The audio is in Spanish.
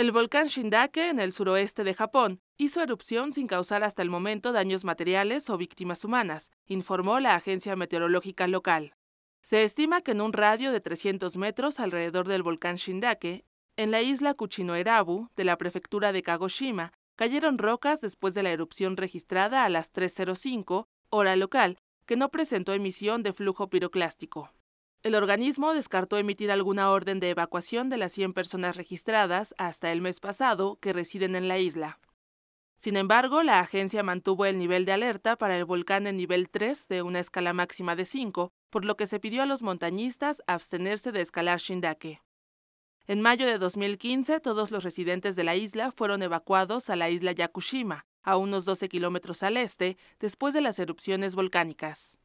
El volcán Shindake, en el suroeste de Japón, hizo erupción sin causar hasta el momento daños materiales o víctimas humanas, informó la agencia meteorológica local. Se estima que en un radio de 300 metros alrededor del volcán Shindake, en la isla Kuchinoerabu, de la prefectura de Kagoshima, cayeron rocas después de la erupción registrada a las 3.05, hora local, que no presentó emisión de flujo piroclástico. El organismo descartó emitir alguna orden de evacuación de las 100 personas registradas hasta el mes pasado que residen en la isla. Sin embargo, la agencia mantuvo el nivel de alerta para el volcán en nivel 3 de una escala máxima de 5, por lo que se pidió a los montañistas abstenerse de escalar Shindake. En mayo de 2015, todos los residentes de la isla fueron evacuados a la isla Yakushima, a unos 12 kilómetros al este, después de las erupciones volcánicas.